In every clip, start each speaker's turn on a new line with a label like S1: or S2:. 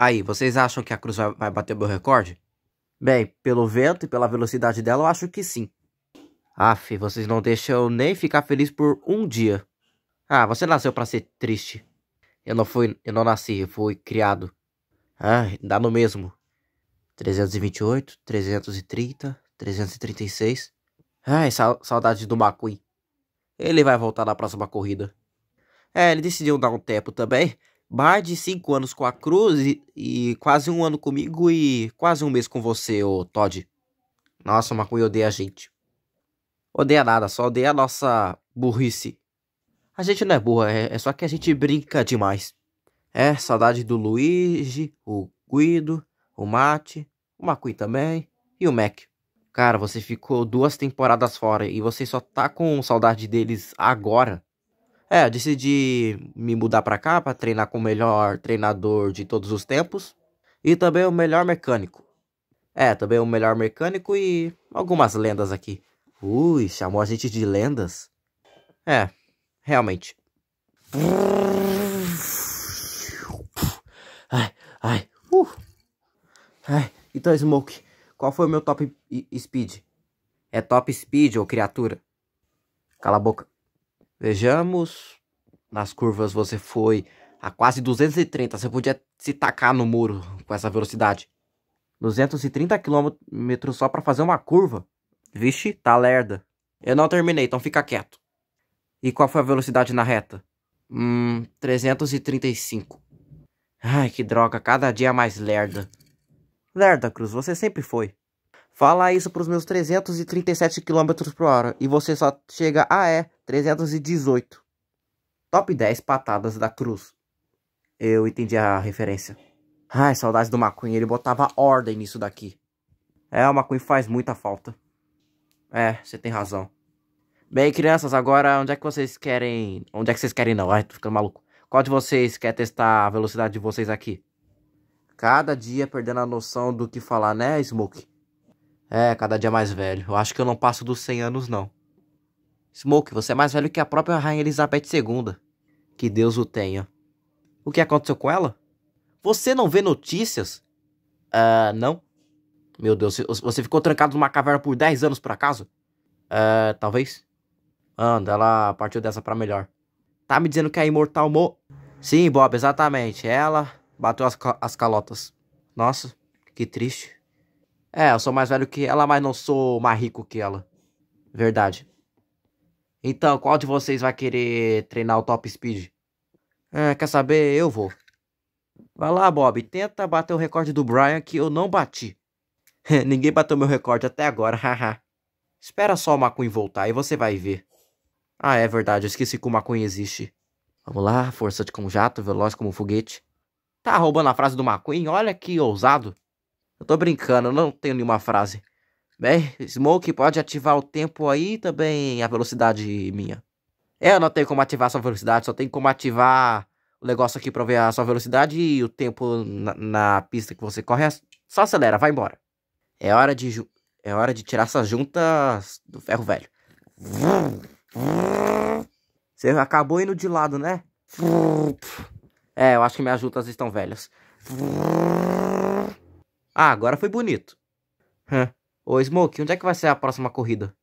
S1: Aí, vocês acham que a cruz vai bater meu recorde? Bem, pelo vento e pela velocidade dela, eu acho que sim. Aff, vocês não deixam eu nem ficar feliz por um dia. Ah, você nasceu para ser triste. Eu não fui, eu não nasci, eu fui criado. Ah, dá no mesmo. 328, 330, 336. Ai, saudade do McQueen. Ele vai voltar na próxima corrida. É, ele decidiu dar um tempo também. Mais de cinco anos com a Cruz e, e, quase um ano comigo e quase um mês com você, ô Todd. Nossa, o McQueen odeia a gente. Odeia nada, só odeia a nossa burrice. A gente não é burra, é, é só que a gente brinca demais. É, saudade do Luigi, o Guido, o Mate, o McQueen também e o Mac. Cara, você ficou duas temporadas fora e você só tá com saudade deles agora. É, eu decidi me mudar pra cá pra treinar com o melhor treinador de todos os tempos e também o melhor mecânico. É, também o melhor mecânico e algumas lendas aqui. Ui, chamou a gente de lendas? É, realmente. Ai, ai, uh. Ai, então Smoke, qual foi o meu top speed? É top speed ou criatura? Cala a boca. Vejamos. Nas curvas você foi a quase 230. Você podia se tacar no muro com essa velocidade. 230 km só para fazer uma curva. Vixe, tá lerda. Eu não terminei, então fica quieto. E qual foi a velocidade na reta? Hum, 335. Ai, que droga, cada dia mais lerda. Verda Cruz, você sempre foi. Fala isso pros meus 337 km por hora e você só chega a é 318. Top 10 patadas da Cruz. Eu entendi a referência. Ai, saudades do maconha, ele botava ordem nisso daqui. É, o maconha faz muita falta. É, você tem razão. Bem, crianças, agora onde é que vocês querem... Onde é que vocês querem não? Ai, tô ficando maluco. Qual de vocês quer testar a velocidade de vocês aqui? cada dia perdendo a noção do que falar, né, Smoke? É, cada dia mais velho. Eu acho que eu não passo dos 100 anos, não. Smoke, você é mais velho que a própria Rainha Elizabeth II. Que Deus o tenha. O que aconteceu com ela? Você não vê notícias? Ah, uh, não. Meu Deus, você ficou trancado numa caverna por 10 anos por acaso? Ah, uh, talvez. Anda, ela partiu dessa para melhor. Tá me dizendo que a é Imortal Mo... Sim, Bob, exatamente. Ela... Bateu as, as calotas. Nossa, que triste. É, eu sou mais velho que ela, mas não sou mais rico que ela. Verdade. Então, qual de vocês vai querer treinar o top speed? É, quer saber? Eu vou. Vai lá, Bob. Tenta bater o recorde do Brian que eu não bati. Ninguém bateu meu recorde até agora, haha. Espera só o Macun voltar e você vai ver. Ah, é verdade. Eu esqueci que o Macuim existe. Vamos lá, força de como jato, veloz como foguete. Tá roubando a frase do McQueen? Olha que ousado. Eu tô brincando, eu não tenho nenhuma frase. Bem, Smoke pode ativar o tempo aí e também a velocidade minha. É, eu não tenho como ativar sua velocidade, só tem como ativar o negócio aqui pra ver a sua velocidade e o tempo na, na pista que você corre. É só acelera, vai embora. É hora de, é hora de tirar essas juntas do ferro velho. Você acabou indo de lado, né? É, eu acho que minhas juntas estão velhas. Ah, agora foi bonito. Ô, Smoke, onde é que vai ser a próxima corrida?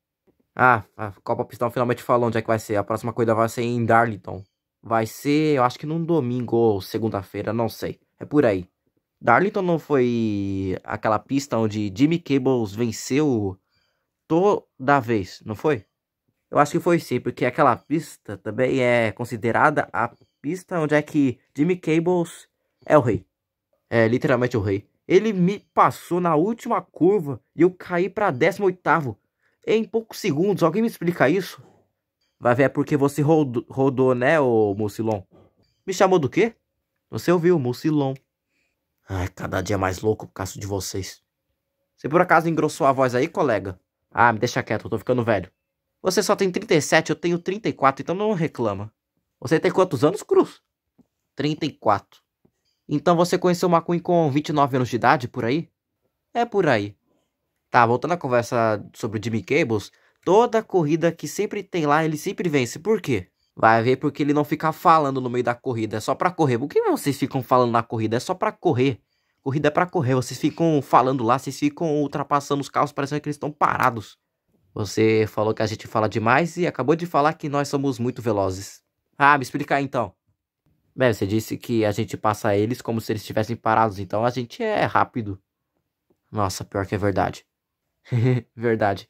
S1: Ah, a Copa Pistão finalmente falou onde é que vai ser. A próxima corrida vai ser em Darlington. Vai ser, eu acho que num domingo ou segunda-feira, não sei. É por aí. Darlington não foi aquela pista onde Jimmy Cables venceu toda vez, não foi? Eu acho que foi sim, porque aquela pista também é considerada a pista, onde é que Jimmy Cables é o rei. É literalmente o rei. Ele me passou na última curva e eu caí para 18º. Em poucos segundos, alguém me explica isso? Vai ver é porque você rodou, rodou né, ô Mucilon? Me chamou do quê? Você ouviu, Mucilon. Ai, cada dia mais louco por causa de vocês. Você por acaso engrossou a voz aí, colega? Ah, me deixa quieto, eu tô ficando velho. Você só tem 37, eu tenho 34, então não reclama. Você tem quantos anos, Cruz? 34. Então você conheceu o Macuim com 29 anos de idade, por aí? É por aí. Tá, voltando à conversa sobre o Jimmy Cables, toda corrida que sempre tem lá, ele sempre vence. Por quê? Vai ver porque ele não fica falando no meio da corrida, é só pra correr. Por que vocês ficam falando na corrida? É só pra correr. Corrida é pra correr, vocês ficam falando lá, vocês ficam ultrapassando os carros, parecendo que eles estão parados. Você falou que a gente fala demais e acabou de falar que nós somos muito velozes. Ah, me explica aí, então. Bem, você disse que a gente passa eles como se eles estivessem parados, então a gente é rápido. Nossa, pior que é verdade. verdade.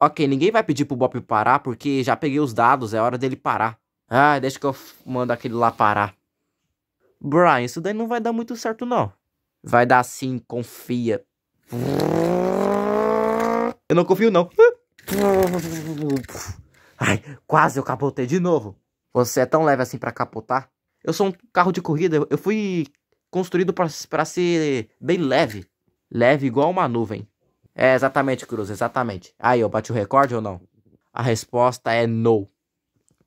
S1: Ok, ninguém vai pedir pro Bop parar, porque já peguei os dados, é hora dele parar. Ah, deixa que eu mando aquele lá parar. Brian, isso daí não vai dar muito certo, não. Vai dar sim, confia. Eu não confio, não. Ai, quase eu capotei de novo. Você é tão leve assim para capotar? Eu sou um carro de corrida, eu fui construído para ser bem leve. Leve igual uma nuvem. É, exatamente, Cruz, exatamente. Aí, eu bati o recorde ou não? A resposta é no.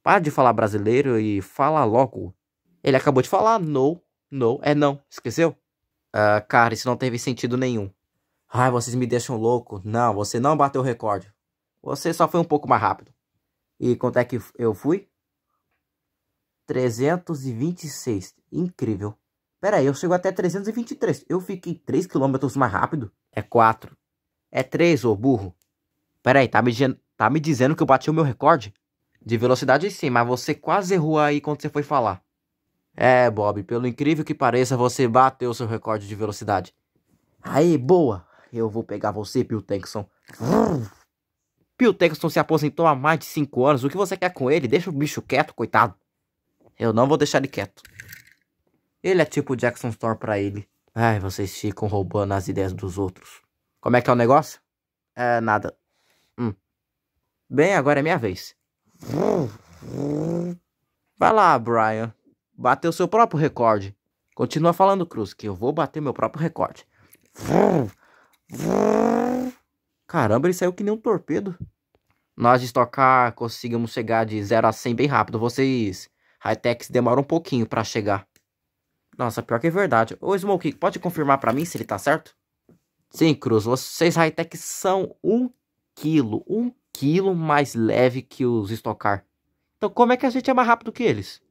S1: Para de falar brasileiro e fala logo. Ele acabou de falar no, no, é não, esqueceu? Ah, cara, isso não teve sentido nenhum. Ai, vocês me deixam louco. Não, você não bateu o recorde. Você só foi um pouco mais rápido. E quanto é que eu fui? 326. Incrível. Pera aí, eu chego até 323. Eu fiquei 3 km mais rápido? É 4. É 3, ô burro. Pera aí, tá me, tá me dizendo que eu bati o meu recorde? De velocidade sim, mas você quase errou aí quando você foi falar. É, Bob, pelo incrível que pareça, você bateu seu recorde de velocidade. Aí, boa. Eu vou pegar você, Bill Tankson. Bill Tankson se aposentou há mais de 5 anos. O que você quer com ele? Deixa o bicho quieto, coitado. Eu não vou deixar ele quieto. Ele é tipo Jackson Store pra ele. Ai, vocês ficam roubando as ideias dos outros. Como é que é o negócio? É, nada. Hum. Bem, agora é minha vez. Vai lá, Brian. Bateu seu próprio recorde. Continua falando, Cruz, que eu vou bater meu próprio recorde. Caramba, ele saiu que nem um torpedo. Nós de estocar conseguimos chegar de 0 a 100 bem rápido. Vocês Hitex demora um pouquinho para chegar. Nossa, pior que é verdade. Ô, Smoke, pode confirmar para mim se ele tá certo? Sim, Cruz, vocês Hitex são um quilo, um quilo mais leve que os estocar. Então como é que a gente é mais rápido que eles?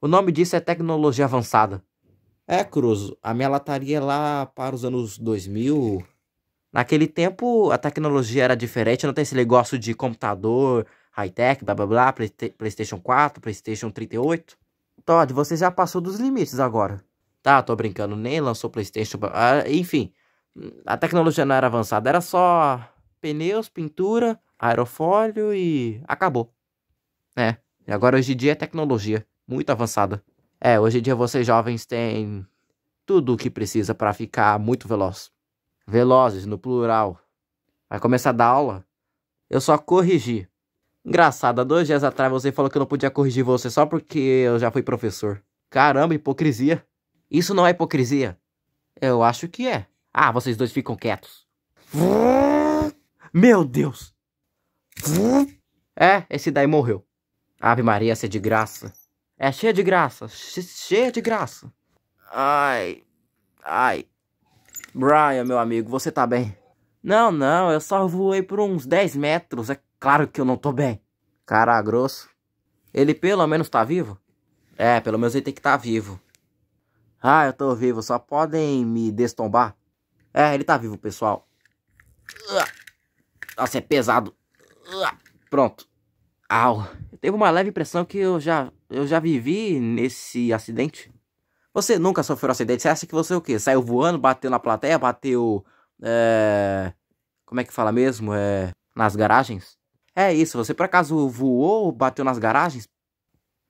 S1: O nome disso é tecnologia avançada. É, Cruz, a minha lataria é lá para os anos 2000... Naquele tempo, a tecnologia era diferente, não tem esse negócio de computador, high-tech, blá blá blá, PlayStation 4, PlayStation 38. Todd, você já passou dos limites agora. Tá, tô brincando, nem lançou PlayStation. Ah, enfim, a tecnologia não era avançada, era só pneus, pintura, aerofólio e acabou. É, e agora hoje em dia é tecnologia muito avançada. É, hoje em dia vocês jovens têm tudo o que precisa para ficar muito veloz. Velozes, no plural. Vai começar a dar aula? Eu só corrigi. Engraçado, há dois dias atrás você falou que eu não podia corrigir você só porque eu já fui professor. Caramba, hipocrisia. Isso não é hipocrisia? Eu acho que é. Ah, vocês dois ficam quietos. Meu Deus! É, esse daí morreu. Ave Maria, essa é de graça. É cheia de graça, che cheia de graça. Ai, ai. Brian, meu amigo, você tá bem? Não, não, eu só voei por uns 10 metros. É claro que eu não tô bem. Cara grosso. Ele pelo menos tá vivo? É, pelo menos ele tem que estar tá vivo. Ah, eu tô vivo, só podem me destombar. É, ele tá vivo, pessoal. Nossa, é pesado. Pronto. Au. Eu teve uma leve impressão que eu já, eu já vivi nesse acidente. Você nunca sofreu um acidente? Você acha que você o quê? Saiu voando, bateu na plateia, bateu. É... Como é que fala mesmo? É... Nas garagens? É isso, você por acaso voou ou bateu nas garagens?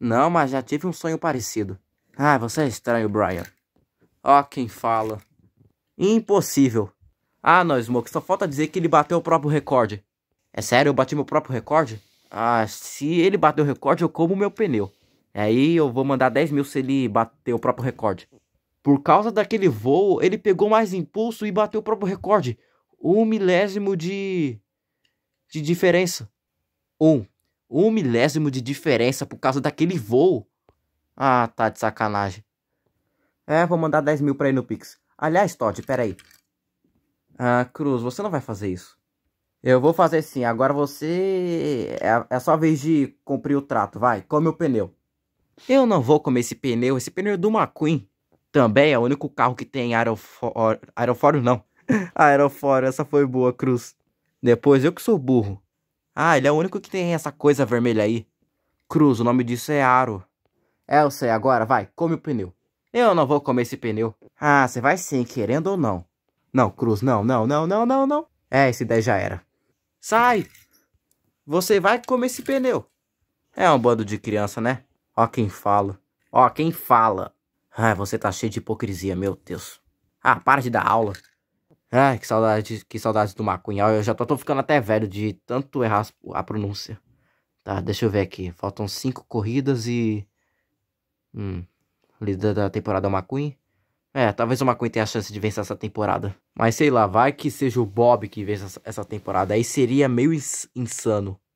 S1: Não, mas já tive um sonho parecido. Ah, você é estranho, Brian. Ó, oh, quem fala. Impossível. Ah, não, Smoke, só falta dizer que ele bateu o próprio recorde. É sério, eu bati meu próprio recorde? Ah, se ele bateu o recorde, eu como meu pneu. Aí eu vou mandar 10 mil se ele bater o próprio recorde. Por causa daquele voo, ele pegou mais impulso e bateu o próprio recorde. Um milésimo de. de diferença. Um, um milésimo de diferença por causa daquele voo. Ah, tá de sacanagem. É, vou mandar 10 mil pra ir no Pix. Aliás, Todd, peraí. Ah, Cruz, você não vai fazer isso. Eu vou fazer sim, agora você. É, é só a vez de cumprir o trato, vai, come o pneu. Eu não vou comer esse pneu, esse pneu é do McQueen. Também é o único carro que tem aerofó... aerofólio, não. aerofólio, essa foi boa, Cruz. Depois eu que sou burro. Ah, ele é o único que tem essa coisa vermelha aí. Cruz, o nome disso é aro. É, eu sei, agora vai, come o pneu. Eu não vou comer esse pneu. Ah, você vai sim, querendo ou não. Não, Cruz, não, não, não, não, não, não. É, esse daí já era. Sai! Você vai comer esse pneu. É um bando de criança, né? Ó quem fala. Ó quem fala. Ai, ah, você tá cheio de hipocrisia, meu Deus. Ah, para de dar aula. Ai, que saudade, que saudade do maconha. Eu já tô, tô, ficando até velho de tanto errar a pronúncia. Tá, deixa eu ver aqui. Faltam cinco corridas e. Hum. Líder da temporada é o McQueen. É, talvez o McQueen tenha a chance de vencer essa temporada. Mas sei lá, vai que seja o Bob que vença essa temporada. Aí seria meio insano.